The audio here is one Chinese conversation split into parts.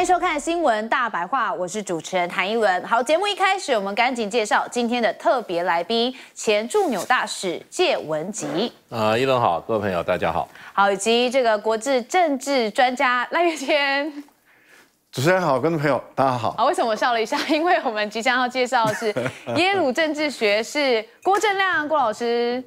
欢迎收看新闻大白话，我是主持人谭一伦。好，节目一开始，我们赶紧介绍今天的特别来宾，前驻纽大使谢文吉。啊，一伦好，各位朋友大家好。好，以及这个国际政治专家赖月天。主持人好，观众朋友大家好。啊，为什么我笑了一下？因为我们即将要介绍的是耶鲁政治学士郭正亮郭老师。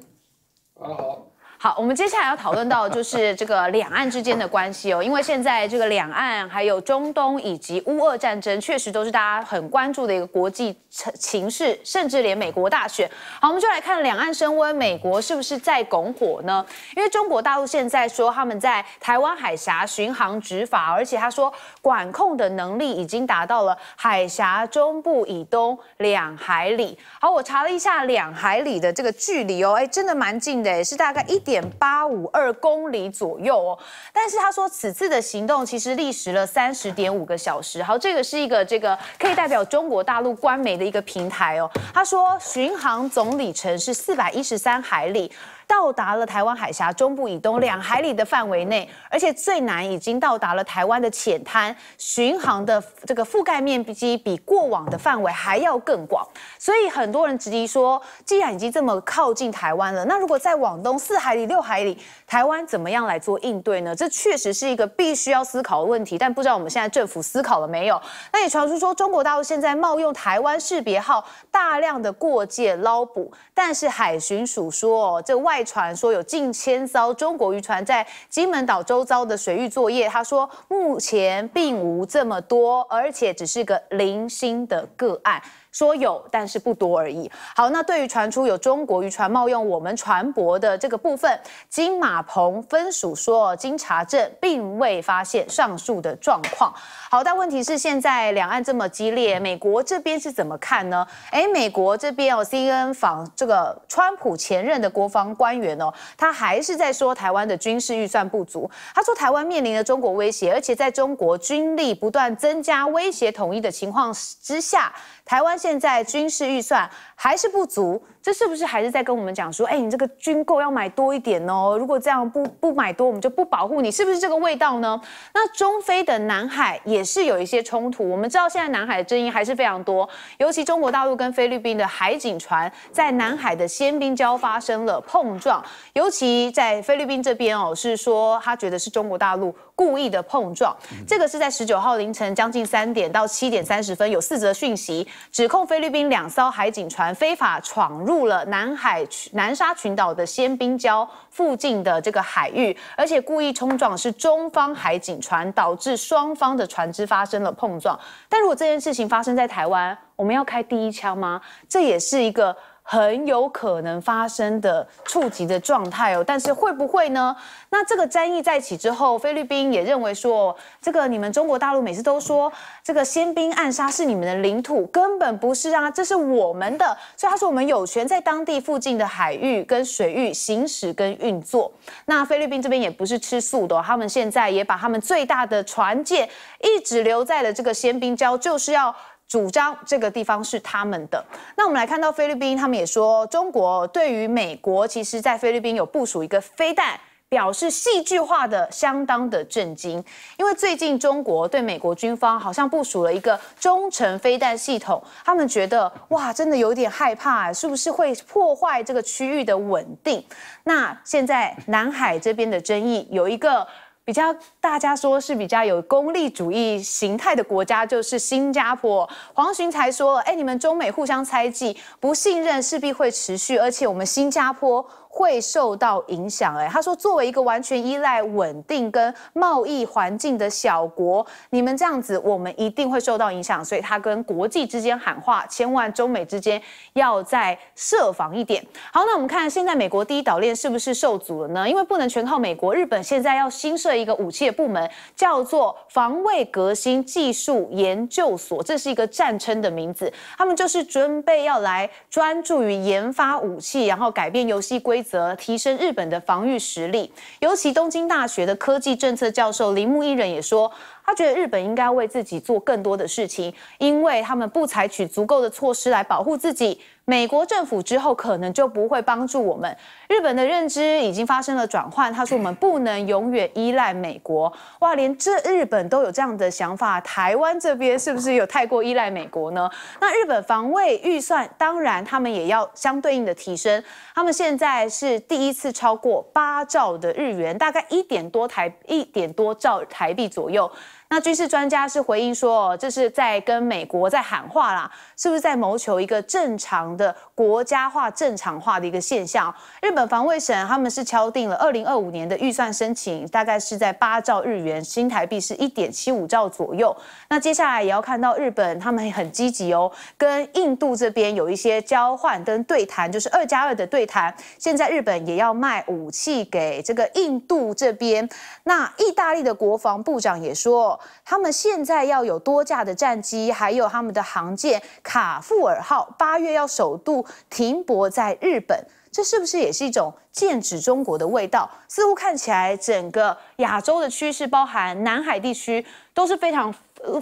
大家好。好，我们接下来要讨论到就是这个两岸之间的关系哦，因为现在这个两岸还有中东以及乌俄战争，确实都是大家很关注的一个国际情势，甚至连美国大选。好，我们就来看两岸升温，美国是不是在拱火呢？因为中国大陆现在说他们在台湾海峡巡航执法，而且他说管控的能力已经达到了海峡中部以东两海里。好，我查了一下两海里的这个距离哦，哎，真的蛮近的，也是大概一点。点八五二公里左右哦，但是他说此次的行动其实历时了三十点五个小时。好，这个是一个这个可以代表中国大陆官媒的一个平台哦。他说巡航总里程是四百一十三海里。到达了台湾海峡中部以东两海里的范围内，而且最南已经到达了台湾的浅滩，巡航的这个覆盖面积比过往的范围还要更广。所以很多人质疑说，既然已经这么靠近台湾了，那如果再往东四海里、六海里，台湾怎么样来做应对呢？这确实是一个必须要思考的问题。但不知道我们现在政府思考了没有？那也传出说，中国大陆现在冒用台湾识别号，大量的过界捞捕。但是海巡署说，这外。外传说有近千艘中国渔船在金门岛周遭的水域作业，他说目前并无这么多，而且只是个零星的个案。说有，但是不多而已。好，那对于传出有中国渔船冒用我们船舶的这个部分，金马鹏分署说，经查证，并未发现上述的状况。好，但问题是现在两岸这么激烈，美国这边是怎么看呢？哎，美国这边哦，CNN 访这个川普前任的国防官员哦，他还是在说台湾的军事预算不足。他说，台湾面临着中国威胁，而且在中国军力不断增加、威胁统一的情况之下，台湾。现在军事预算还是不足，这是不是还是在跟我们讲说，哎，你这个军购要买多一点哦？如果这样不不买多，我们就不保护你，是不是这个味道呢？那中非的南海也是有一些冲突，我们知道现在南海的争议还是非常多，尤其中国大陆跟菲律宾的海警船在南海的仙宾礁发生了碰撞，尤其在菲律宾这边哦，是说他觉得是中国大陆。故意的碰撞，这个是在十九号凌晨将近三点到七点三十分，有四则讯息指控菲律宾两艘海警船非法闯入了南海南沙群岛的仙宾礁附近的这个海域，而且故意冲撞是中方海警船，导致双方的船只发生了碰撞。但如果这件事情发生在台湾，我们要开第一枪吗？这也是一个。很有可能发生的触及的状态哦，但是会不会呢？那这个战役再起之后，菲律宾也认为说，这个你们中国大陆每次都说这个先兵暗杀是你们的领土，根本不是啊，这是我们的，所以他说我们有权在当地附近的海域跟水域行驶跟运作。那菲律宾这边也不是吃素的，他们现在也把他们最大的船舰一直留在了这个鲜兵礁，就是要。主张这个地方是他们的。那我们来看到菲律宾，他们也说中国对于美国，其实，在菲律宾有部署一个飞弹，表示戏剧化的相当的震惊。因为最近中国对美国军方好像部署了一个中程飞弹系统，他们觉得哇，真的有点害怕，是不是会破坏这个区域的稳定？那现在南海这边的争议有一个比较。大家说是比较有功利主义形态的国家，就是新加坡。黄寻才说：“哎，你们中美互相猜忌、不信任，势必会持续，而且我们新加坡会受到影响。”哎，他说：“作为一个完全依赖稳定跟贸易环境的小国，你们这样子，我们一定会受到影响。”所以他跟国际之间喊话：“千万中美之间要再设防一点。”好，那我们看现在美国第一岛链是不是受阻了呢？因为不能全靠美国，日本现在要新设一个武器。部门叫做防卫革新技术研究所，这是一个战称的名字。他们就是准备要来专注于研发武器，然后改变游戏规则，提升日本的防御实力。尤其东京大学的科技政策教授铃木一人也说。他觉得日本应该为自己做更多的事情，因为他们不采取足够的措施来保护自己。美国政府之后可能就不会帮助我们。日本的认知已经发生了转换。他说我们不能永远依赖美国。哇，连这日本都有这样的想法，台湾这边是不是有太过依赖美国呢？那日本防卫预算当然他们也要相对应的提升。他们现在是第一次超过八兆的日元，大概一点多台一点多兆台币左右。那军事专家是回应说，这是在跟美国在喊话啦，是不是在谋求一个正常的国家化、正常化的一个现象？日本防卫省他们是敲定了二零二五年的预算申请，大概是在八兆日元，新台币是一点七五兆左右。那接下来也要看到日本他们很积极哦，跟印度这边有一些交换跟对谈，就是二加二的对谈。现在日本也要卖武器给这个印度这边。那意大利的国防部长也说。他们现在要有多架的战机，还有他们的航舰“卡富尔号”，八月要首度停泊在日本，这是不是也是一种剑指中国的味道？似乎看起来整个亚洲的趋势，包含南海地区都是非常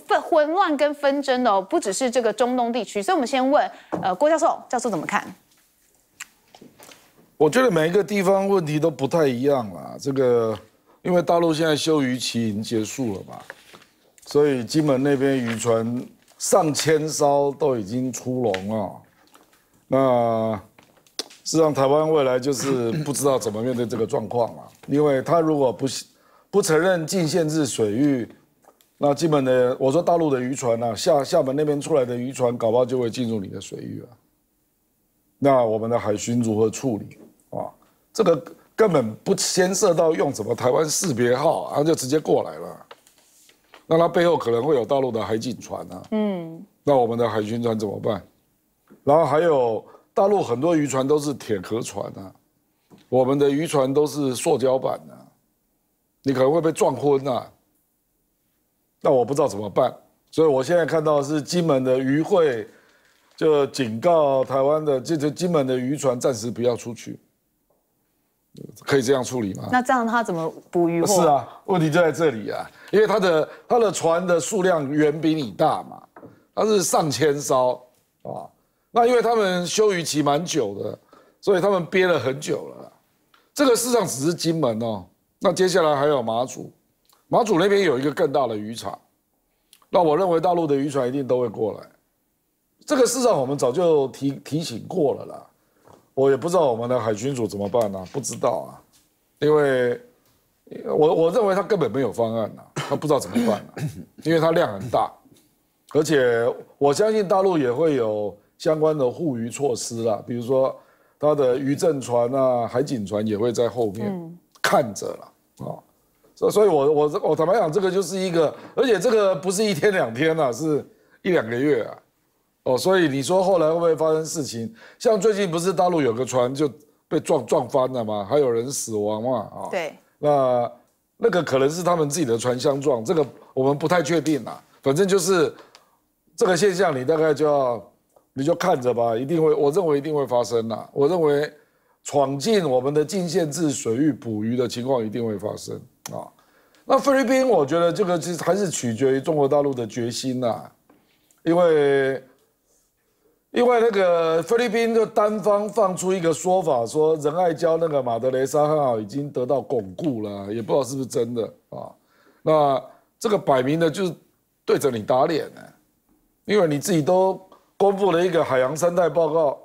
纷混乱跟纷争的，不只是这个中东地区。所以我们先问，呃，郭教授，教授怎么看？我觉得每一个地方问题都不太一样啦，这个。因为大陆现在修渔期已经结束了嘛，所以金门那边渔船上千艘都已经出笼了，那，实际上台湾未来就是不知道怎么面对这个状况了。因为他如果不不承认禁限制水域，那基本的我说大陆的渔船啊，厦厦门那边出来的渔船，搞不好就会进入你的水域啊。那我们的海巡如何处理啊？这个。根本不牵涉到用什么台湾识别号，然后就直接过来了。那它背后可能会有大陆的海警船啊。嗯。那我们的海巡船怎么办？然后还有大陆很多渔船都是铁壳船啊，我们的渔船都是塑胶板啊，你可能会被撞昏啊。那我不知道怎么办，所以我现在看到是金门的渔会就警告台湾的，就是金门的渔船暂时不要出去。可以这样处理吗？那这样他怎么捕鱼？是啊，问题就在这里啊，因为他的他的船的数量远比你大嘛，他是上千艘啊。那因为他们休渔期蛮久的，所以他们憋了很久了。这个世上只是金门哦，那接下来还有马祖，马祖那边有一个更大的渔场，那我认为大陆的渔船一定都会过来。这个事上我们早就提提醒过了啦。我也不知道我们的海军组怎么办呢？不知道啊，因为我我认为他根本没有方案啊，他不知道怎么办呢，因为他量很大，而且我相信大陆也会有相关的护渔措施啦，比如说他的渔政船啊、海警船也会在后面看着了啊，所所以，我我我坦白讲，这个就是一个，而且这个不是一天两天了，是一两个月啊。哦，所以你说后来会不会发生事情？像最近不是大陆有个船就被撞撞翻了吗？还有人死亡嘛？啊，对，那那个可能是他们自己的船相撞，这个我们不太确定啦。反正就是这个现象，你大概就要你就看着吧，一定会，我认为一定会发生啦。我认为闯进我们的禁限制水域捕鱼的情况一定会发生啊。那菲律宾，我觉得这个其实还是取决于中国大陆的决心呐，因为。另外，那个菲律宾就单方放出一个说法，说仁爱礁那个马德雷沙号已经得到巩固了，也不知道是不是真的啊。那这个摆明的就是对着你打脸呢，因为你自己都公布了一个海洋生态报告，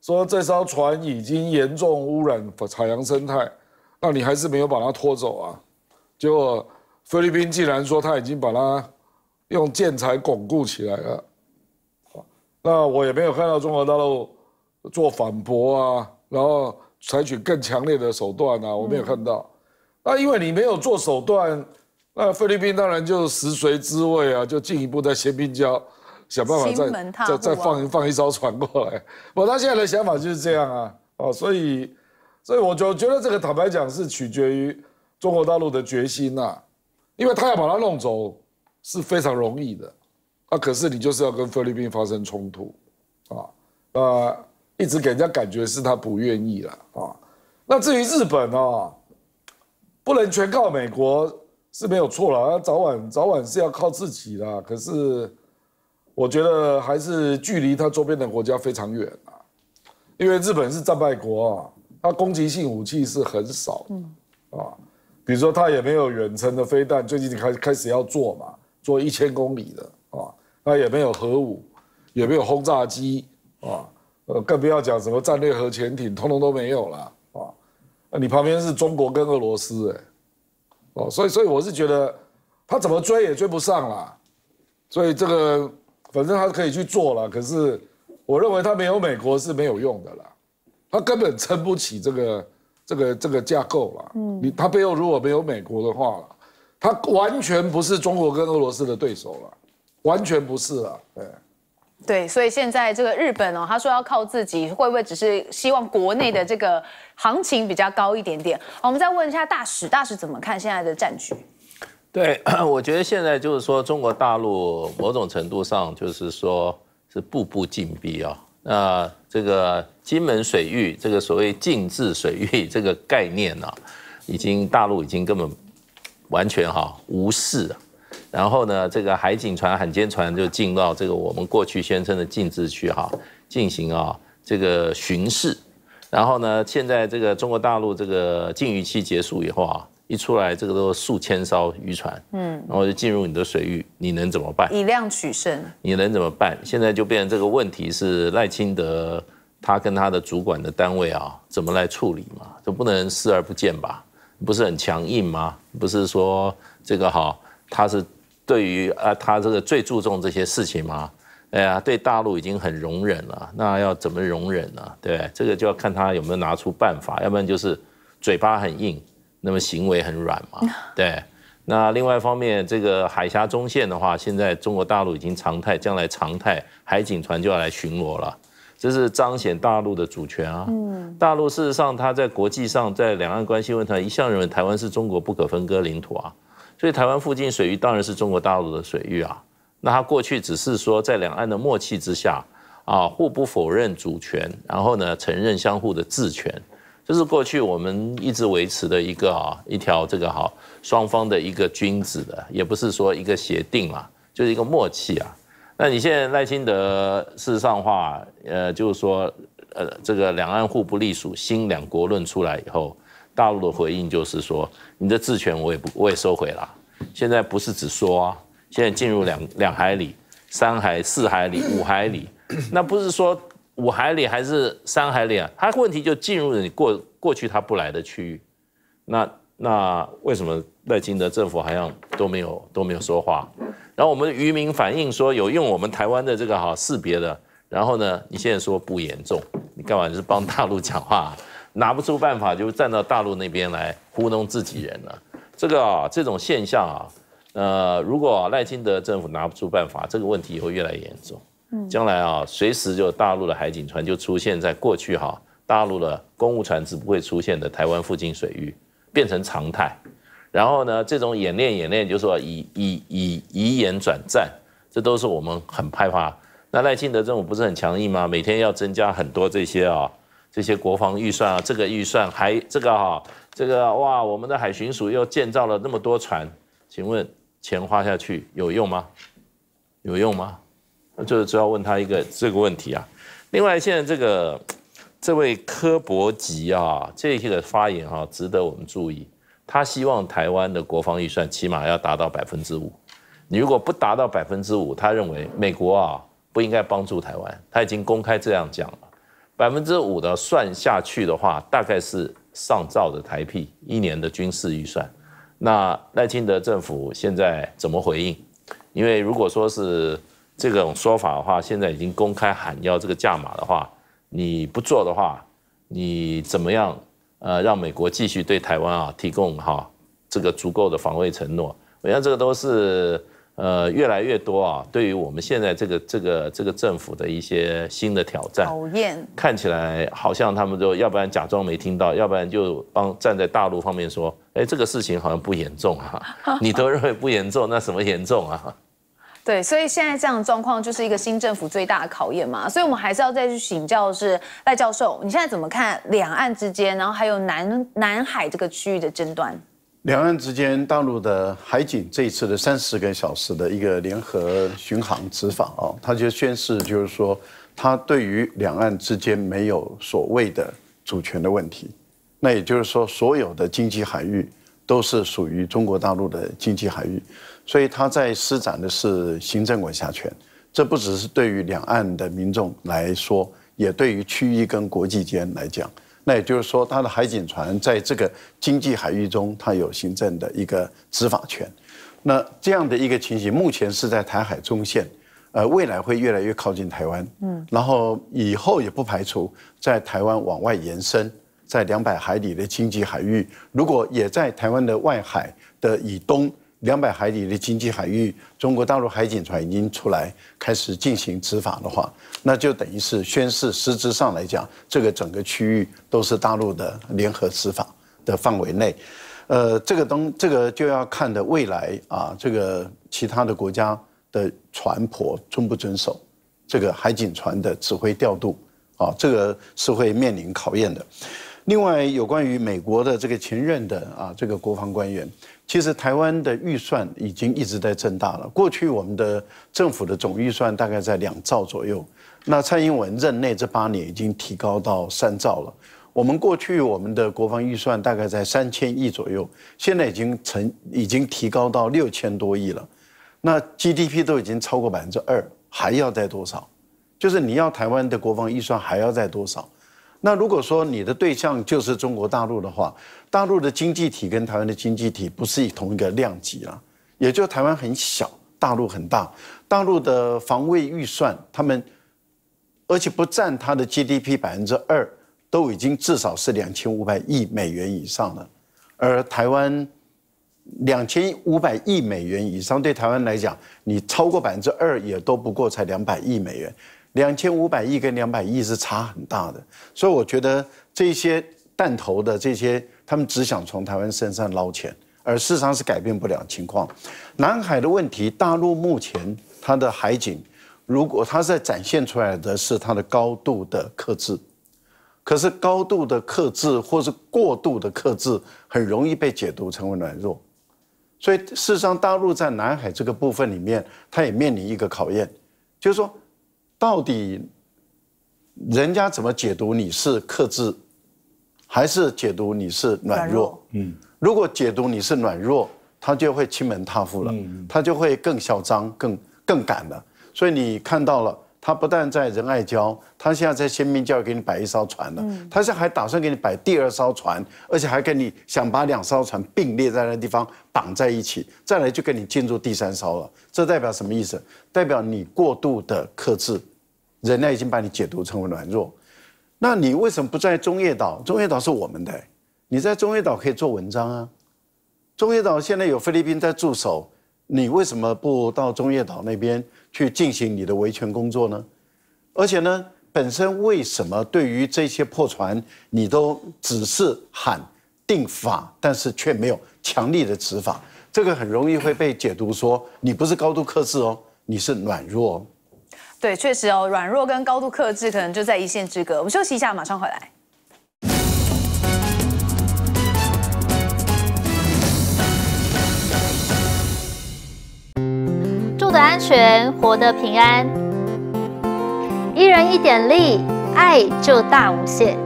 说这艘船已经严重污染海洋生态，那你还是没有把它拖走啊？结果菲律宾竟然说他已经把它用建材巩固起来了。那我也没有看到中国大陆做反驳啊，然后采取更强烈的手段啊，我没有看到。那因为你没有做手段，那菲律宾当然就食随之味啊，就进一步在仙宾礁想办法再再再放一放一艘船过来。不，他现在的想法就是这样啊，啊，所以所以我就觉得这个坦白讲是取决于中国大陆的决心呐，因为他要把它弄走是非常容易的。啊，可是你就是要跟菲律宾发生冲突，啊，呃，一直给人家感觉是他不愿意了啊。那至于日本啊，不能全靠美国是没有错啦，早晚早晚是要靠自己的。可是我觉得还是距离他周边的国家非常远啊，因为日本是战败国啊，它攻击性武器是很少，啊，比如说它也没有远程的飞弹，最近开开始要做嘛，做一千公里的。那也没有核武，也没有轰炸机啊，呃，更不要讲什么战略核潜艇，通通都没有了啊。你旁边是中国跟俄罗斯，哎，哦，所以所以我是觉得他怎么追也追不上了，所以这个反正他可以去做了，可是我认为他没有美国是没有用的啦，他根本撑不起这个这个这个架构了。嗯，你他背后如果没有美国的话，他完全不是中国跟俄罗斯的对手了。完全不是了，对，对，所以现在这个日本哦，他说要靠自己，会不会只是希望国内的这个行情比较高一点点？好，我们再问一下大使，大使怎么看现在的战局？对，我觉得现在就是说中国大陆某种程度上就是说是步步紧逼啊。那这个金门水域这个所谓禁制水域这个概念呢，已经大陆已经根本完全哈无视了。然后呢，这个海警船、海监船就进到这个我们过去宣称的禁制区哈，进行啊这个巡视。然后呢，现在这个中国大陆这个禁渔期结束以后啊，一出来这个都数千艘渔船，嗯，然后就进入你的水域，你能怎么办？以量取胜，你能怎么办？现在就变成这个问题是赖清德他跟他的主管的单位啊，怎么来处理嘛？都不能视而不见吧？不是很强硬吗？不是说这个哈，他是。对于啊，他这个最注重这些事情吗？哎呀，对大陆已经很容忍了，那要怎么容忍呢？对，这个就要看他有没有拿出办法，要不然就是嘴巴很硬，那么行为很软嘛。对，那另外一方面，这个海峡中线的话，现在中国大陆已经常态，将来常态海警船就要来巡逻了，这是彰显大陆的主权啊。嗯，大陆事实上他在国际上在两岸关系论坛一向认为台湾是中国不可分割领土啊。所以台湾附近水域当然是中国大陆的水域啊，那他过去只是说在两岸的默契之下啊，互不否认主权，然后呢承认相互的治权，这是过去我们一直维持的一个啊一条这个哈双方的一个君子的，也不是说一个协定嘛，就是一个默契啊。那你现在赖清德事实上话，呃，就是说呃这个两岸互不隶属新两国论出来以后。大陆的回应就是说，你的治权我也不，我也收回了。现在不是只说啊，现在进入两两海里、三海、四海里、五海里，那不是说五海里还是三海里啊？他问题就进入了你过过去他不来的区域。那那为什么赖清德政府好像都没有都没有说话？然后我们渔民反映说有用我们台湾的这个哈识别的，然后呢，你现在说不严重，你干嘛是帮大陆讲话？拿不出办法就站到大陆那边来糊弄自己人了，这个啊这种现象啊，呃如果赖清德政府拿不出办法，这个问题也会越来越严重。嗯，将来啊随时就大陆的海警船就出现在过去哈大陆的公务船只不会出现的台湾附近水域，变成常态。然后呢这种演练演练就是说以以以以演转战，这都是我们很害怕。那赖清德政府不是很强硬吗？每天要增加很多这些啊。这些国防预算啊，这个预算还这个啊，这个哇，我们的海巡署又建造了那么多船，请问钱花下去有用吗？有用吗？就是主要问他一个这个问题啊。另外，现在这个这位科伯吉啊，这些的发言啊，值得我们注意。他希望台湾的国防预算起码要达到百分之五。你如果不达到百分之五，他认为美国啊不应该帮助台湾，他已经公开这样讲了。百分之五的算下去的话，大概是上兆的台币一年的军事预算。那赖清德政府现在怎么回应？因为如果说是这种说法的话，现在已经公开喊要这个价码的话，你不做的话，你怎么样？呃，让美国继续对台湾啊提供哈这个足够的防卫承诺？我想这个都是。呃，越来越多啊，对于我们现在这个这个这个政府的一些新的挑战，考验看起来好像他们就要不然假装没听到，要不然就帮站在大陆方面说，哎，这个事情好像不严重啊，你都认为不严重，那什么严重啊？对，所以现在这样的状况就是一个新政府最大的考验嘛，所以我们还是要再去请教是赖教授，你现在怎么看两岸之间，然后还有南南海这个区域的争端？两岸之间，大陆的海警这一次的三十个小时的一个联合巡航执法啊，他就宣示，就是说，他对于两岸之间没有所谓的主权的问题。那也就是说，所有的经济海域都是属于中国大陆的经济海域，所以他在施展的是行政管辖权。这不只是对于两岸的民众来说，也对于区域跟国际间来讲。那也就是说，它的海警船在这个经济海域中，它有行政的一个执法权。那这样的一个情形，目前是在台海中线，呃，未来会越来越靠近台湾。嗯，然后以后也不排除在台湾往外延伸，在两百海里的经济海域，如果也在台湾的外海的以东。两百海里的经济海域，中国大陆海警船已经出来开始进行执法的话，那就等于是宣示，实质上来讲，这个整个区域都是大陆的联合执法的范围内。呃，这个东这个就要看的未来啊，这个其他的国家的船舶遵不遵守这个海警船的指挥调度啊，这个是会面临考验的。另外，有关于美国的这个前任的啊，这个国防官员，其实台湾的预算已经一直在增大了。过去我们的政府的总预算大概在两兆左右，那蔡英文任内这八年已经提高到三兆了。我们过去我们的国防预算大概在三千亿左右，现在已经成已经提高到六千多亿了。那 GDP 都已经超过百分之二，还要再多少？就是你要台湾的国防预算还要再多少？那如果说你的对象就是中国大陆的话，大陆的经济体跟台湾的经济体不是同一个量级了，也就台湾很小，大陆很大。大陆的防卫预算，他们而且不占它的 GDP 百分之二，都已经至少是两千五百亿美元以上了。而台湾两千五百亿美元以上，对台湾来讲，你超过百分之二也都不过才两百亿美元。两千五百亿跟两百亿是差很大的，所以我觉得这些弹头的这些，他们只想从台湾身上捞钱，而事实上是改变不了情况。南海的问题，大陆目前它的海警，如果它在展现出来的是它的高度的克制，可是高度的克制或是过度的克制，很容易被解读成为软弱。所以，事实上，大陆在南海这个部分里面，它也面临一个考验，就是说。到底人家怎么解读你是克制，还是解读你是软弱？嗯，如果解读你是软弱，他就会欺门踏户了，他就会更嚣张、更更敢了。所以你看到了。他不但在仁爱礁，他现在在仙明礁给你摆一艘船了，他现在还打算给你摆第二艘船，而且还跟你想把两艘船并列在那地方绑在一起，再来就跟你进入第三艘了。这代表什么意思？代表你过度的克制，人类已经把你解读成为软弱。那你为什么不在中业岛？中业岛是我们的，你在中业岛可以做文章啊。中业岛现在有菲律宾在驻守。你为什么不到中业岛那边去进行你的维权工作呢？而且呢，本身为什么对于这些破船，你都只是喊定法，但是却没有强力的执法？这个很容易会被解读说，你不是高度克制哦，你是软弱。对，确实哦，软弱跟高度克制可能就在一线之隔。我们休息一下，马上回来。住的安全，活得平安，一人一点力，爱就大无限。